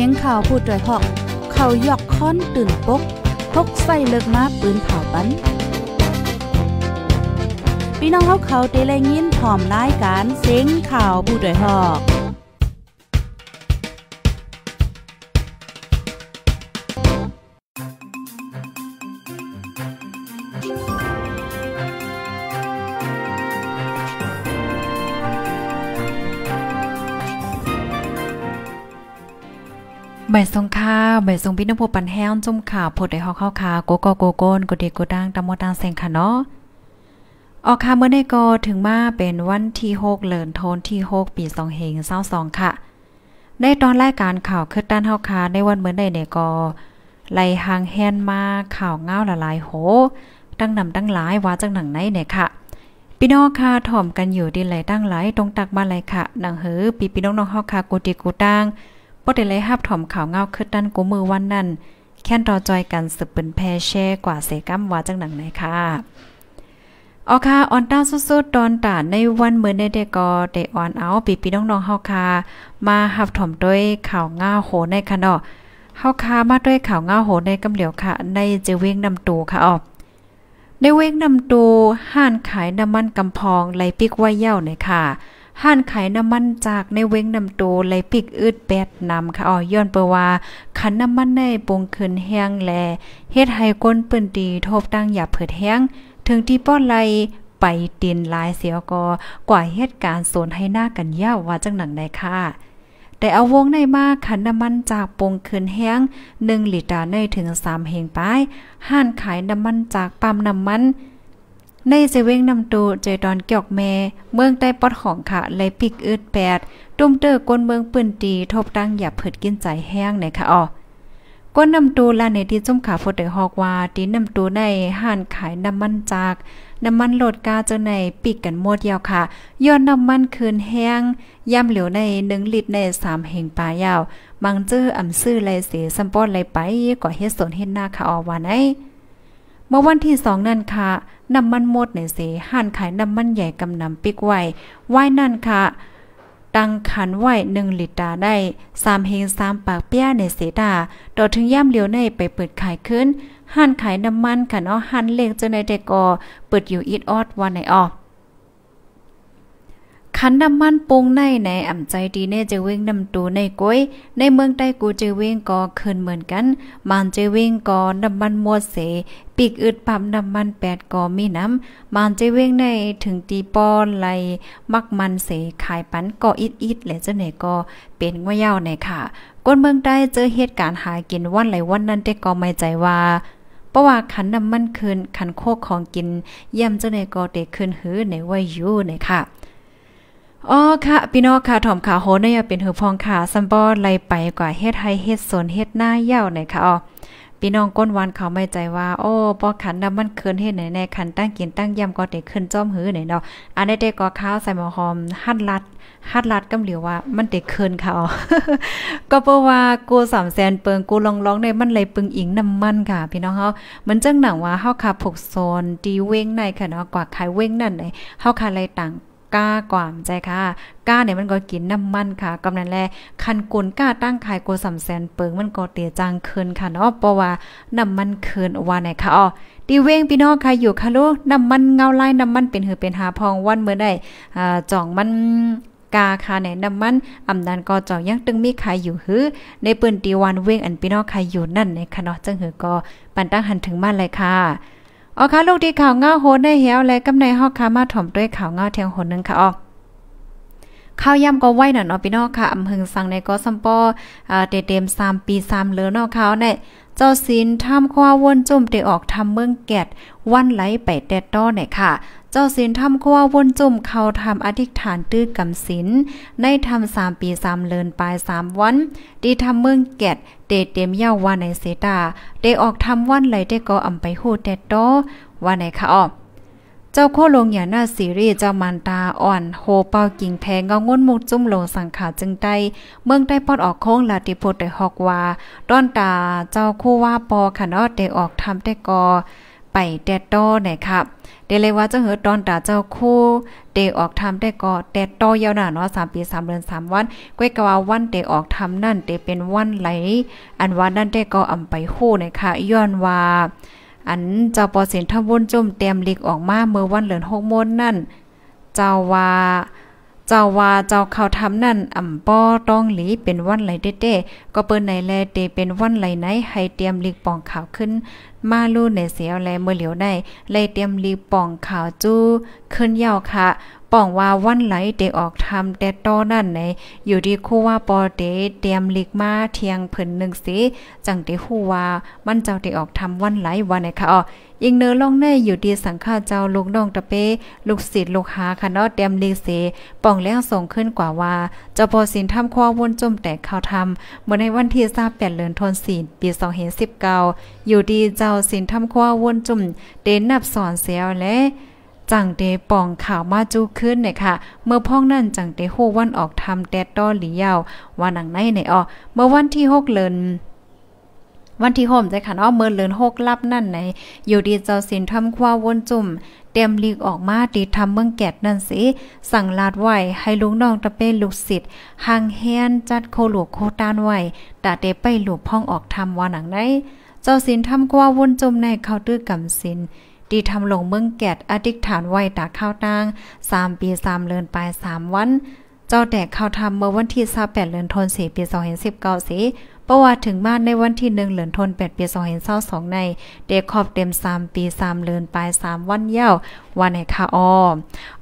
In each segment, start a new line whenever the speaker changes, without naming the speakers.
สียงข่าวผู้ด้วยหอกเขายกค้อนตื่นปกพกใส่เลิกมาปืนเผาปันพี่น้องเขาเขาเตะแรงยินถ่อมน้ายการเสียงข่าวผู้ด้วยหอกใบทรงข้าวใบทรงพิ่น้ปันแห้งจุ่มข่าวผดไอหฮอกข้าวขาโกโกโกโกนกดเด็กกดังตะมอดังแสงค่ะเนาะออกค่ะเมื่อในก็ถึงมาเป็นวันที่6เลินโทนที่6ปี2เฮง22ค่ะในตอนแรกการข่าวคือด้านเฮาค่ะในวันเมื่อในเนี่ยก็ไล่หางแฮนมาข่าวเงาละลายโห ตั้งนำตั้งหลายว่าจังหนังไหนเนี่ยค่ะพี่น้องค่ะถ่อมกันอยู่ดีไหลตั้งหลายตรงตักมาเลยค่ะหนังเหือปีพี่น้องน้องเฮาค่ะกูติกูตั้งงบ่ได้เลยหับถอมข่าวเงาคึดน้ั่นกูมือวันนั้น แค่นรอจอยกันสืบเป็นแพแช่กว่าเสกัมว่าจังหนังไหนค่ะออค่ะออนต้าสุดๆตอนตาในวันเมื่อในเดกอเดออนเอาปีปีน้องๆเฮาค่ะมาหับถอมด้วยข่าวง่าโหในค่ะเนาะเฮาค่ะมาด้วยข่าวง่าโหในกำเหลียวค่ะ ในจะเว้งนำตูค่ะออกในเวงนำตูห้านขายน้ามันกำพองไหลปิกไว้เย่าในค่ะห้านขายน้ำมันจากในเว้งน้ำโตไหลปิกอืดแปดนำค่ะอ๋อย้อนเปว่าขันน้ำมันในปงขืนแห้งแลเฮ็ดให้ก้นปืนดีทบตั้งหยาบเผิดแห้ง ถึงที่ป้อนไหลไปตีนลายเสียกอกว่าเหตุการณ์สนให้หน้ากันยาวว่าจังหนังได้ค่ะแต่เอาวงในมาขันน้ำมันจากปงคืนแห้ง1ลิตรในถึง3เฮงป้ายห้านขายน้ำมันจากปั๊มน้ำมันในเซเว้งนำตูเจดอนเกีกยม่มเมืองใต้ปอดของค่ะเลยปิกอืดแปด ตุ้มเตอร์ก้นเมืองปืนตีทบตั้งอย่าเผิดกินใจแห้งในค่ะออก้นนำตูลาในที่จุ่มขาโฟเดฮอกว่าตีนำตูในห่านขายน้ำมันจาก น้ำมันโหลดกาเจอในปีกกันหมดยาวค่ะย้อนน้ำมันคืนแห้ง ย่ำเหลวในหนึ่งลิตรในสามแห่งปลายาวมังเจออ่ำซื้อไรเสียสัมปอนไรไปก่อเฮ็ดสนเฮ็ดหน้าค่ะออวาาไอเมื่อวันที่สองนั่นค่ะ น้ำมันหมดในเสห่านขายน้ำมัน ใหญ่กำนำปิกไว้ไว้นั่นค่ะังขันไหวหนึ่งลิตรได้ สามเฮงสามปากเปี้ยในเสดาต่อถึงย่ำเลียว ในไปเปิดขายขึ้นห้านขายน้ำมันขันอ้อหันเล็กจนในแต่กอเปิดอยู่อีดออดวันไหนออขันน้ำมันปงในในอ่ำใจดีแน่จะเว้งนำตัวในก้อย ในเมืองใต้กูจะเว้งกอเคืนเหมือนกันมันจะเว้งกอน้ำมันมัวเสปีกอึดปั๊มน้ำมันแปดกอมีน้ำมันจะเว้งในถึงตีปอนไหลมักมันเสขายปันก่ออิดอิดและเจ้าไหนก็เป็นว่ายาวไนค่ะก้นเมืองได้เจอเหตุการณ์หากินวันไหลวันนั้นได้ก่อไม่ใจว่าราะว่าขันน้ำมันคืนขันโคกของกินย่ำเจ้าในกอเตคืนหือในวัยยูในค่ะอ๋อค่ะพี่น้องค่ะถ่อมขาโหนเนี่ยเป็นหือพองขาซัมบอไลไปกว่าเฮ็ดไยเฮ็ดสนเฮ็ดหน้าเย้าในค่ะอ๋อพี่น้องก้นวันเขาไม่ใจว่า โอ้ปอขันดำมันเคินเฮ็ดไหนในขันตั้งกินตั้งยำก็ได้ขึ้นจ้อมหื้อไหนเนาะ อันได้ได้ก็ข้าวใส่หมอหอมฮัดลัด ฮัดลัดกำเหลียวว่า มันได้เคินเขา ก็เพราะว่า กูสามแสนเปิงกูลองร้องในมันเลยปึงอิงน้ำมันค่ะ พี่น้องเฮามันจังหนังว่าเฮาคาผกโซนตีเว้งในค่ะเนาะ กว่าขายเว้งนั่นไหนเฮาคาไรต่างก้ากว่ามใจค่ะ ก้าเนี่ยมันก็กินน้ำมันค่ะกำนันแลคันกุนก้าตั้งขายโกสำแสนเปิงมันก็เตียจังคืนค่ะเนาะเพราะว่าน้ำมันคืนว่าไหนค่ะอ๋อดีเว้งพี่น้องค่ะอยู่ค่ะลูกน้ำมันเงาลายน้ำมันเป็นหือเป็นหาพองวันเมื่อได้อ่าจ่องมันกาค่ะในน้ำมัน อำนันก็จ่องยังตึงมีขายอยู่หือในปืนตีวันเว้งอันพี่น้องครอยู่นั่นในคะเนาะจังหือก็ปันตั้งหันถึงมาเลยค่ะอ๋อค่ะลูกดีข่าวเงาโหนใน้เหี่ยวและกำในฮอกคามาถ่อมด้วยข่าวเงาเทียงหนนึงค่ะอ๋อข้าวย่ำก็ไหวหน่อยเนาะพี่น้องค่ะ อำเภอสังในก็ซัมปอเตเต็มๆ3ปี3เลือเนาะเขาในเจ้าศีลท่ามคว้าวนจุ่มเดออกทำเมืองแกดวันไหลไปแตดต้อไหนค่ะ เจ้าศีลทำาคว้าวนจุ่มเขาทำอธิษฐานตื้อกำศีลในทำ3ปี3เลินปลาย3วันดีทำเมืองแกดเตเต็มเย้าว่าในเสตา ได้ออกทำวันไหลได้ก็อำไปโู้แต่ต้อว่าไหนค่ะอ้อเจ้าโคลงอย่าหน้าซีรี เจ้ามันตาอ่อนโฮเป่ากิ่งแทงเงางุ่นมุกจุ้มลงสังขาจึงได้เมืองได้ปอดออกโค้งลาติโพแต่ฮอกว่าต้อนตาเจ้าคู่ว่าปอขะนอะได้ออกทำแต่กอไปแต่ต้อนะครับเดเลยว่าจะเหือตอนตาเจ้าคู่เดออกทำได้ก็แต่ต่ยาวหนาเนาะสามปีสามเดือนสามวันก้วยกว่าวันเดออกทำนั่นเดเป็นวันไหล อันวันนั่นได้ก็อำไปคู่นะคะย้อนว่าอันเจ้าปอเสินทบุญจุ่มเตรียมลิกออกมาเมื่อวันเหลือนหกโมนนั่น เจ้าว่าเจ้าว่าเจ้าเขาทำนั่นอ่ำป้อต้องหลีเป็นวันไหลเต้ๆก็เปิ้นไหนแลเตเป็นวันไหลไหนให้เตรียมลีกปองข่าวขึ้น มาลู่ในเสียวแลเมื่อเหลียวได้เลยเตรียมลีกปองข่าวจู้ ขึ้นเยาวค่ะป้องว่าวันไหลเตออกทำแต่ตอนั่นไหนอยู่ที่คู่ว่าปอเตเตรียมลิกมาเทียงเพิ่นนึงสิ จังเตฮู้ว่ามันเจ้าเตออกทำวันไหลวันไหนค่ะอ๋อยิงเนื้อลงแน่อยู่ดีสังฆาเจ้าลูกน้องตะเป้ลูกศิษย์ลูกหาคะเนาะเตรียมลิเสป้องแล้วส่งขึ้นกว่าว่าเจ้าพอสินทำข้อวนจมแตกเข้าทำเมื่อในวันที่28เดือนธันวาคมปี2ก1 9อยู่ดีเจ้าสินทำข้อวนจมเตนับสอนเสียวและจังเดปองข่าวมาจู้ขึ้นเนี่ยค่ะ เมื่อพ่องนั่นจังเดฮ้วันออกทำแดดดอหลียาวว่าหนังในในออเมื่อวันที่6เลินวันที่หมใจค่ะเนาะเมื่อเลินหกลับนั่นในอยู่ดีเจ้าสินทำควาวนจุ่มเตรียมลีกออกมาตีทำเมืองแกดนั่นสิสั่งลาดไหวให้ลุงน้องตะเป้ลูกศิษย์ห่างเฮียนจัดโคหลวกโคตานไหวตาเตไปหลวกพ่องออกทำวาหนังในเจ้าสินทำควาวนจุ่มในเคาน์เตอร์กาสินดีทำลงเมืองแกดอดิกฐานไว้ตาข้าวตางสามปีสามเลือนปลายสามวัน เจ้าแดกข้าวทำเมื่อวันที่สาแปดเลือนทนสี่ปีสองเห็นสิบเก้าสีประวัติถึงบ้านในวันที่หนึ่งเลือนทนแปดปีสองเห็นเศร้าสองใน เด็กขอบเต็มสามปีสามเลือนปลายสามวันเย้าวันไหนคะอ้อ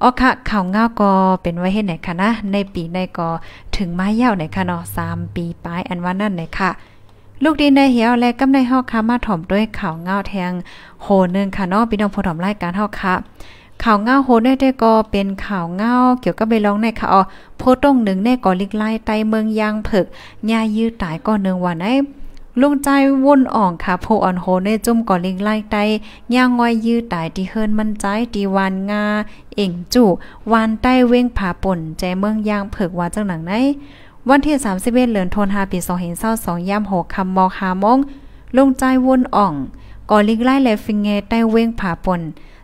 อ้อค่ะข่าวเงาก็เป็นไว้ให้ไหนคะนะในปีในก็ถึงไม้เย้าไหนคะเนาะสามปีปลายอันวันนั่นไหนค่ะลูกดินในเหี่ยวและกำในเฮาค้ามาถ่อมด้วยข่าวเงาแทงโหนึงค่ะเนาะพี่น้องผู้ถ่อมรายการเฮาค่ะข่าวเงาโหนได้ก็เป็นข่าวเงาเกี่ยวกับไปลองในค่ะอ๋อโพต้งหนึ่งในก่อลิกไล่ไตเมืองยางเผึกยายื้อตายก็เนึงวันไอ้ลุงใจวุ่นอ่องค่ะ โพอ่อนโหในจุ่มก่อลิงไล่ไตย่างงอยยื้อตายที่เฮินมันใจตีวานงา เอ่งจุวานใต้เว้งผาป่นแจเมืองยางเผึกว่าจังหนังไหนวันที่31เดือนธันวาคมปี2022ย่ำ6คำมอคามงลงใจวนอ่องก่อลิกไล่และฟิงเงใต้เว้งผาปน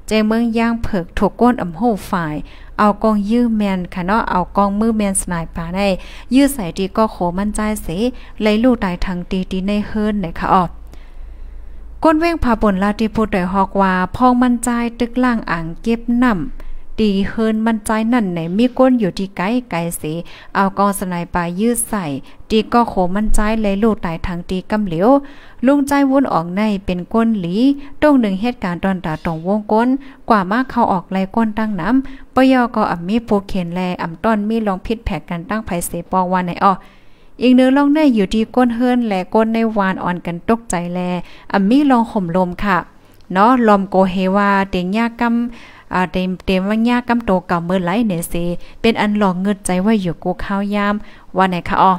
ใจเมืองย่างเผิกถูกก้นอ่ำโหฝ่าย เอากองยื้อแมนค่ะเนาะเอากองมือแมนสนายปาได้ ยื้อใส่ดีก็โขมั่นใจเสีไหลลูกตายทางตีตีในเฮิร์นเลยคะออกก้นเว้งผาปนลาติพูดโดยฮอกว่า พองมั่นใจตึกล่างอ่างเก็บน้ำดีเฮินมันใจนั่นไหนมีก้นอยู่ที่ไกลไกลสีเอากองสนายปลายยืดใส่ตีก็โขมันใจเลยลูก ตายทางตีกำเหลียวลุงใจวุ่นออกในเป็นก้นหลีตรงหนึ่งเหตุการณ์ตอนตาตรงวงก้น กว่ามากเขาออกไลก้นตั้งน้ำปยอก็อ่ำมีโกเข็นแลอ่ำต้นมีลองพิษแผกกันตั้งไผเสปองวันไหนอ้ออีกเนื้อลองได้อยู่ที่ก้นเฮินและก้นในวานอ่อนกันตกใจแลอ่ำมีลองข่มลมค่ะเนาะลมโกเฮวาเตียงยากรรมอาเต็มเต็มว่างยากกำโตเก่าเมื่อไหรเนี่ยสิเป็นอันหลองเงินใจว่าอยู่กูข้าวยามว่าไหนคะอ๋อ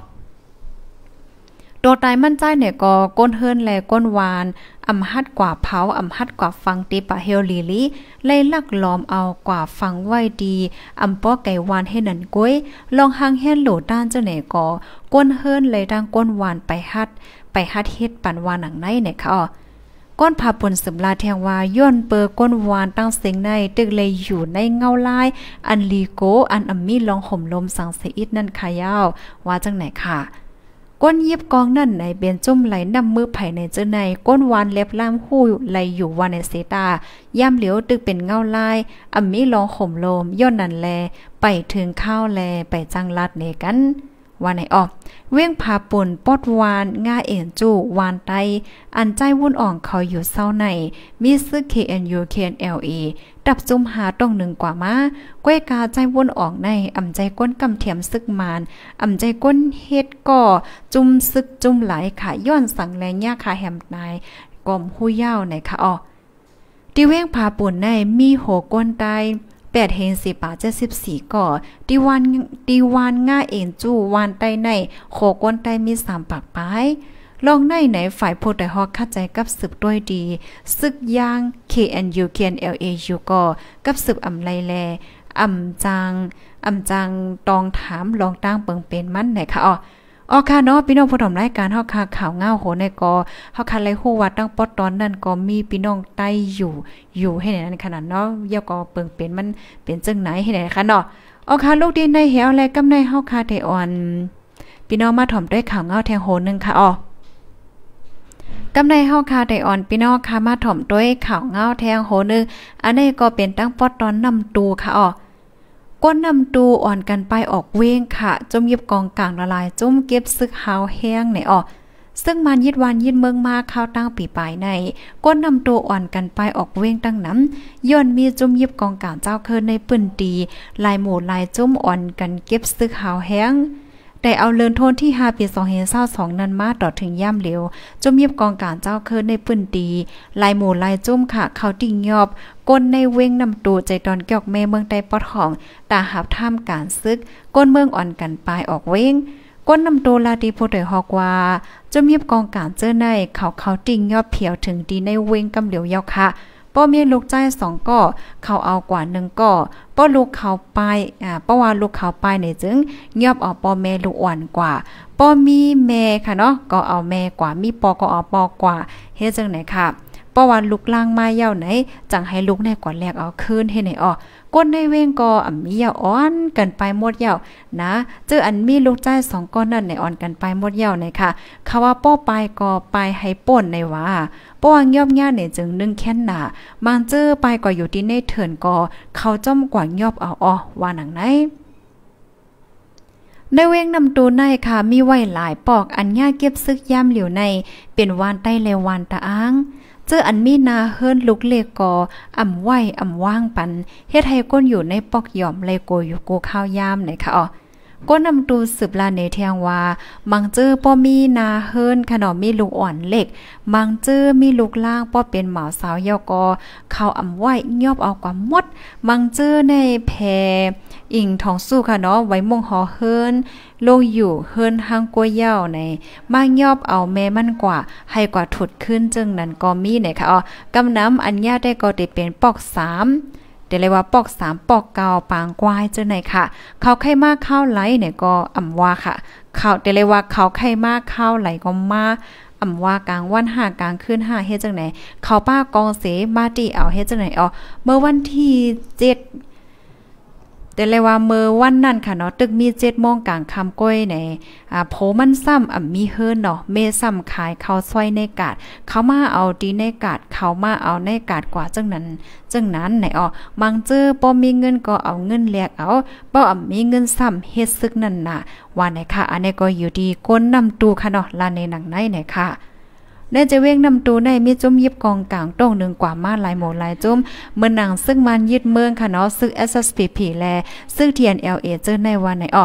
ตัวตายมั่นใจเนี่ยก็ก้นเฮิรนแลก้นวาน อำฮัดกว่าเผาอำฮัดกว่าฟังตีปะเฮลลีลีไล่ลักล้อมเอากว่าฟังไว้ดี อำป้อไก่วานให้นันก้วย ลองหางแฮนโหลด้านเจ้าไหนก็ก้นเฮิรนเลยดังก้นวานไปฮัด ไปฮัดเฮ็ดปันวานหนังไหนเนี่ยค่ะก้นผาปนสบลาแทงว่าย้อนเปอก้นวานตั้งเสียงใน ตึกเลยอยู่ในเงาลาย อันลีโกอันอัมมีลองห่มลมสังเสอิดนั่นค่ะยาวว่าจังไหนค่ะ ก้นยิบกองนั่นในเบียนจุ่มไหลนำมือไผ่ในเจอในก้นวานเล็บล่ามหู่ไหลอยู่วานในเซตา ย่ำเหลียวตึกเป็นเงาลายอัมมีลองห่มลมย้อนนั่นแล ไปถึงข้าวแลไปจังลัดเนกันว่าไหนออกเวียงพาปุ่นปอดวาน ง่าเอ็นจู่วานไต อันใจวุ่นอ่องเขาอยู่เศร้าในมีซื้อ KNU KNLA ดับจุ่มหาต้องหนึ่งกว่ามาก้วยกาใจวุ่นอ่องในอ่ำใจก้นกำเทียมซึกมานอ่ำใจก้นเฮ็ดก่อ จุ่มซึกจุ่มไหลค่ะย้อนสังแรงยาคาแหมนาย กลมหู้ยาวไนค่ะอ๋อที่เว้งพาปุ่นในมีโหก้นไตแปดเฮนสิปาาเจ็ดสิบสี่ก่อดีวันดีวันง่าเอ็นจู้วานใต้ในโคก้นใต้มีสามปากปาย ลองในไหนฝ่ายผู้ใดฮอกเข้าใจกับสืบด้วยดี ซึกย่าง KNU k n l a ่ก็กับสืบอำไลแล อำจังอำจังตองถามลองตั้งเปิงเป็นมันไหนคะอ๋ออ๋อค่ะเนาะพี่น้องผู้ถมรายการเฮาค่ะข่าวเงาโหในกอเฮาคันเลยฮู้ว่าตั้งปอดตอนนั้นก็มีพี่น้องใต้อยู่อยู่ให้ไหนนั้นขนาดเนาะเยา่ยก็เปิงเป็นมันเป็นจังไหนให้ไหนคะเนาะอ๋อค่ะลูกดินในเหวและกำในเฮาค่ะเทออนพี่น้องมาถมด้วยข่าวเงาแทงโหนึงค่ะอ๋อกำในเฮาคาะไดอ่อนพี่น้องค่ะมาถมด้วยข่าวเงาแทงโหนึงอันนี้ก็เป็นตั้งปอดตอนนำตูค่ะอ๋อก้นนำตูอ่อนกันไปออกเว้งค่ะจมยิบกองกลางละลายจมเก็บซึกหาวแห้งในออกซึ่งมันยิดวันยิดเมืองมาเข้าวตั้งปีปลายในก้นนำตัวอ่อนกันไปออกเว้งตั้งน้ำย้อนมีจุมยิบกองกลางเจ้าเคินในปืนตี ลายหมูลายจุมอ่อนกันเก็บซึกหาวแห้งได้เอาเลินโทนที่5ปี2เ2 2นั้นมาต่อถึงย่ำเหลวจมยีบกองการเจ้าเคินในปื้นดีลายหมู่ลายจุ้มค่ะเขาติ่งยอบ ก้นในเว้งนำตูใจตอนเกี่ยวแม่เมืองใต้ปอดของตาหับท่ามการซึกก้นเมืองอ่อนกันปลายออกเว้งก้นนำตัวลาดีโพเดฮอกว่า จมยีบกองการเจอในเขาเขาติ่งยอบเผียวถึงดีในเว้งกำเหลียวยาวค่ะป้อมีลูกใจสองก่อเขาเอากว่าหนึ่งก่อป้อลูกเขาไปอ่าป้อว่าลูกเขาไปเนี่ยจึงยอบเอาป้อแม่ลูกอ่อนกว่าป้อมีแม่ค่ะเนาะก็เอาแม่กว่ามีปอก็เอาปอกว่าเฮ็ดจังไหนค่ะป้อว่าลูกล่างมาเย้าไหนจังให้ลูกแน่กว่าแรกเอาคืนให้ไหนออก้นในเวงก็มียาอ่อนกันไปหมดยาวนะเจออันมีลูกใจสองก้อนนั่นในอ่อนกันไปหมดยาวในค่ะคำว่าป้อไปก็ไปให้ป่นในว่าป้องย่อมย่าเนี่ยจึงนึ่งแค้นหนามันเจอไปก็อยู่ที่ในเถินก็เขาจ้อมกว่างยอบเอาอ๋อว่าหนังไหน ในเวงนำตัวในค่ะ มีไว้หลายปอกอันย่าเก็บซึกย่าเหลียวใน เป็นวานใต้เลวานตะอ้างเจออันมีนาเฮิรนลุกเลกออ่ำไหวอ่ำว่างปันเฮ็ดให้ก้นอยู่ในปอกหย่อม เลโกอยู่โกข้าวยามไหนคะอ๋อก็นำตูสืบลาเนเทียงว่ามังเจอป้อมีนาเฮินขนมมีลูกอ่อนเหล็กมังเจอมีลูกล่างป้อเป็นหมาสาวยอกอ เขาอำไหวยอบเอากว่ามดมังเจอในแพ อิงทองสู้ค่ะเนาะไว้มงหอเฮินลงอยู่เฮินห้างกวยเย้าในมางยอบเอาแม่มันกว่า ให้กว่าถุดขึ้นจึงนั้นก็มีไหนค่ะอ๋อกำน้ำอัญญาได้ก็ติดเป็นปอกสามได้เลยว่าปอกสามปอกเกาปางกวายเจอไหนค่ะ เขาไข่มากเข้าไหลเนี่ยก็อ่ำว่าค่ะ เขาเด้เลยว่าเขาไข่มากเข้าไหลก็มาอำว่ากลางวันหากลางคืนหาเฮ็ดจังไหนเขาป้ากองเสมาตีเอาเฮ็ดจังไหนอ๋อเมื่อวันที่เจ็ดแต่เลยว่าเมื่อวันนั้นค่ะเนาะตึกมีเจ็ดโมงกลางค่ำก้อยในอ่าโผมันซ้ำอ่ามีเฮิรนเนาะเมซ้ำขายเขาซอยในกาดเขามาเอาดีในกาดเขามาเอาในกาดกว่าจังนั้น จังนั้นไหนอ๋อมังเจอป้อมีเงินก็เอาเงินแลกเอาป้อมมีเงินซ้ำเฮ็ดซึกนั่นน่ะว่าไหนค่ะอันนี้ก็อยู่ดีก้นนำาตูค่ะเนาะลานในหนังในไหนค่ะได้จะเว้งนำตูในมีจุ้มยิบกองกลางตรงหนึ่งกว่ามาหลายหมดหลายจุ้มเมื่อหนังซึ่งมันยึดเมืองค่ะเนาะซึ่ง SSPP แลซึ่งเที l a เจอในวันไหนอ๋อ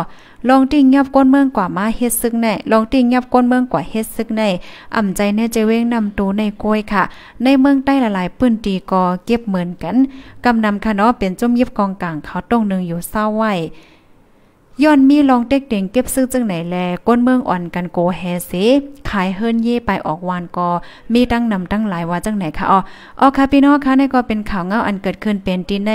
ลองติ่งยับก้นเมืองกว่ามาเฮ็ดซึ่งแน่ลองติ่งยับก้นเมืองกว่าเฮ็ดซึ่งแน่อ่ำใจแน่จะเว้งนำตูในกล้วยค่ะในเมืองใต้หลายๆปื้นตีกอเก็บเหมือนกันกำนำค่ะเนาะเป็นจุ้มยิบกองกลางเขาตรงหนึ่งอยู่เศร้าไว้ย้อนมีลองเต็กเด่งเก็บซื้อจังไหน แลก้นเมืองอ่อนกันโกแฮเซขายเฮิรนเย่ไปออกวานกอมีตั้งนำตั้งหลายว่าจังไหนคะอ๋ออ๋อค่ะ พี่น้องคะนี่ก็เป็นข่าวเงาอันเกิดขึ้นเป็นที่ใน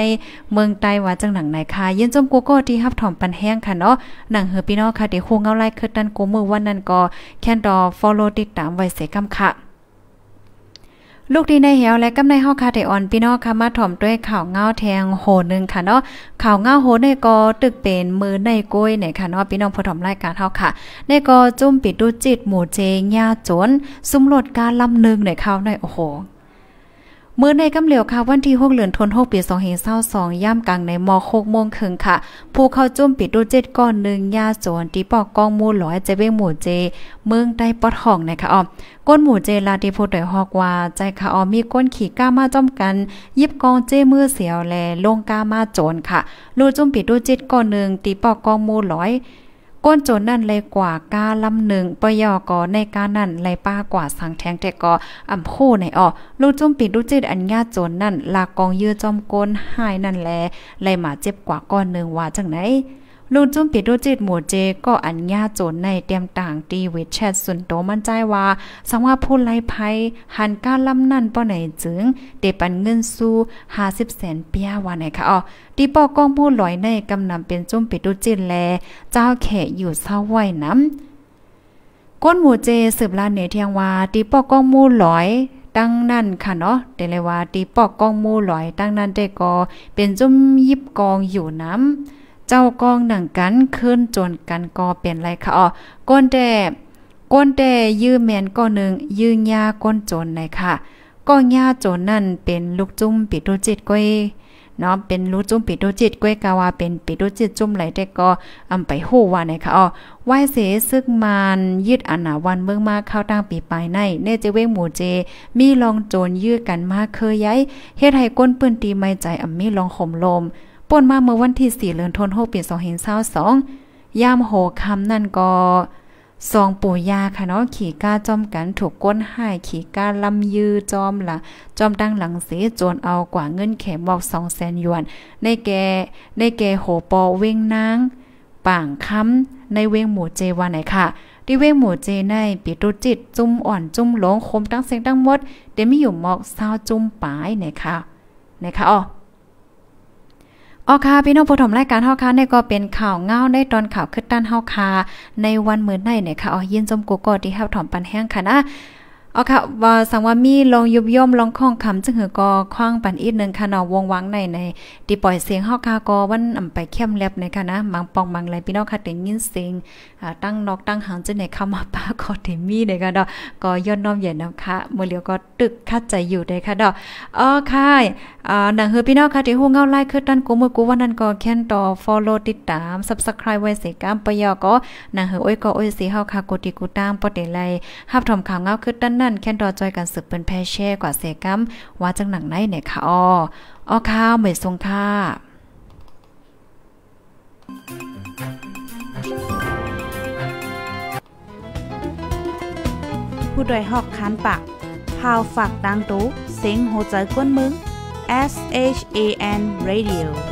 เมืองใต้ว่าจังหนังไหนคะยินจมกูก็ที่ฮับถอมปันแห้งค่ะเนาะหนังเฮอพี่น้องค่ะเดี๋ยวคงเงาไล่คือดันโกมือวันนั้นก็แค่ดอฟอลโลติดตามไว้เสกำค่ะลูกทีในเหวและกำในห้องคาเทออนพี่น้องค่ะมาถ่อมด้วยข่าวเงาแทงโหนึงค่ะเนาะข่าวเงาโหนในก็ตึกเป็นมือในกล้วยเนี่ยค่ะเนาะพี่น้องผู้ถ่อมรายการเฮาค่ะ ในก็จุ่มปิดดูจิตหมู่เจงยาจนซุ้มโหลดการลำนึงในข่าวในโอ้โหเมื่อในกำเหลียวค่ะวันที่6เดือนธันวาคมปี2522ย่ากลางในม6โมงครึ่งค่ะ ผู้เข้าจุ่มปิดดูเจ็ดก้อนหนึ่งยาโจนตีปอกกองมูลอยจะเวงหมู่เจ เมืองได้ปอดห้องนะคะอ๋อก้นหมู่เจลาติโพดอยฮอกว่า ใจค่ะอ๋อมีก้นขี่ก้ามาจ้อมกัน ยิบกองเจมือเสียวแลลงก้ามาโจนค่ะลูจุ่มปิดดูเจ็ดก้อนหนึ่งตีปอกกองมูลอยก้นโจนนั่นเลยกว่ากาลำหนึ่งปยอกอในกานั่นเลยป้ากว่าสังแทงแต่กออ่ำคู่ในอ่อลูกจุ่มปิดลูกจิตอันญาโจนนั่นลากองยื้อจอมก้นหายนั่นแลเลยมาเจ็บกว่าก้อนหนึ่งว่าจังไหนลุงจุ้มปิดดูจิตหมู่เจก็อัญญาโจนในเตรียมต่างตีเวชแชทสุนโตมั่นใจว่าสังว่าผู้ไล่ภัย หันก้าลำนั่นป้อไหนจึงเดปันเงินสู้ห้าสิบแสนเปียวันไหนคะอ๋อตีปอกองผู้ลอยในกำนำเป็นจุ้มปิดดูจิตแล เจ้าแขกอยู่เศร้าไหวน้ำก้นหมู่เจสืบลาเนเทียงว่าตีปอกองมูลอยตั้งนั่นค่ะเนาะแต่เลยว่าตีปอกกองมูลอยตั้งนั่นได้ก็เป็นจุ้มยิบกองอยู่น้ำเจ้ากองหนังกันขึ้นจนกันก็เป็นไรคะอ๋อก้นแต่ก้นแต่ยื้อแมนก็หนึ่งยื้อยาก้นจนไหนค่ะก้อยาจนนั่นเป็นลูกจุ้มปิดตัวจิตก้อยเนาะเป็นรู้จุ้มปิดดูจิตก้วยกาวาเป็นปิดดูจิตจุ้มไหลแต่ก็อำไปู้ว่าไหนค่ะอ๋อไหวเสซึกมานยืดอนาวันเมืองมากเข้าตั้งปีปลายใน เนเจเวงหมู่เจมีลองโจรยื้อกันมากเคยย้ายเฮ็ดให้ก้นปืนตีไม่ใจอำมีลองข่มลมป่นมาเมื่อวันที่ 4เดือนธันวาคมปี2522ยามโหคำนั่นก็ซองปู่ยาค่ะเนาะขี่ก้าจอมกันถูกก้นหายขี่ก้าลำยือจอมละจอมดังหลังสีจนเอากว่าเงินแขมบอกสองแสนหยวนในแกในแกโหปอเวงนางป่างค้ำในเวงหมู่เจวันไหนค่ะ ที่เวงหมู่เจในปิตุจิตจุ่มอ่อนจุ่มหลงคมตั้งเสียงตั้งมดเดี๋ยวมีอยู่หมอกเศร้าจุ่มปายไหนค่ะไหนค่ะอ๋อออค่ะพี่น้องผู้ชมรายการเฮาคาเนี่ก็เป็นข่าวเงาได้ตอนข่าวขึ้นด้านเฮาคาในวันมื้อในเนี่ยค่ะอ๋อยินจมกูก็ที่เฮาถอมปันแห้งค่ะนะเอาค่ะ ว่าสังว่ามี ลองยุบย่อมลองคล้องคำจึงหือ กอคว้างปันอีกนึ่งค่ะนอวงวังในในดีปล่อยเสียงฮอาคากอ วันอำไปเข้มแลบในค่ะ นะมังปองมังไรพี่น้องค่ะต็งยินเสียงตั้งนอก ตั้งหางจึงในคเข้ามาป้าก็เต็มีในค่ะเนาะก็ย้อนน้อมใหญ่นะค่ะมื่อเลียวก็ตึกคัดใจอยู่ในค่ะเนาะอ๋อค่ะอ่าหนังเฮือพี่น้องค่ะที่หูเงาไล่คือตั้นกูมื่อกูวันนั้นก็แค้นต่อฟอลโล่ติดตามซับสไคร b ์ไว้เสยกามปยอก็หนังเฮือโอ้ยก็โอ้ยสีเฮาคากดตีกูตามปอดเด้ไลรับถมข่าวเงาคือตั้นนั้นแค่ดอจอยกันสืบเป็นแพเช่กว่าเซกัมว่าจังหนังไหนเนี่ยค่ะอ้ออ้ข้าวเหมยทรงค่าผู้ดยหอกคันปากพาวฝากดังตุ้เซ็งโหใจก้นมึง S H A N Radio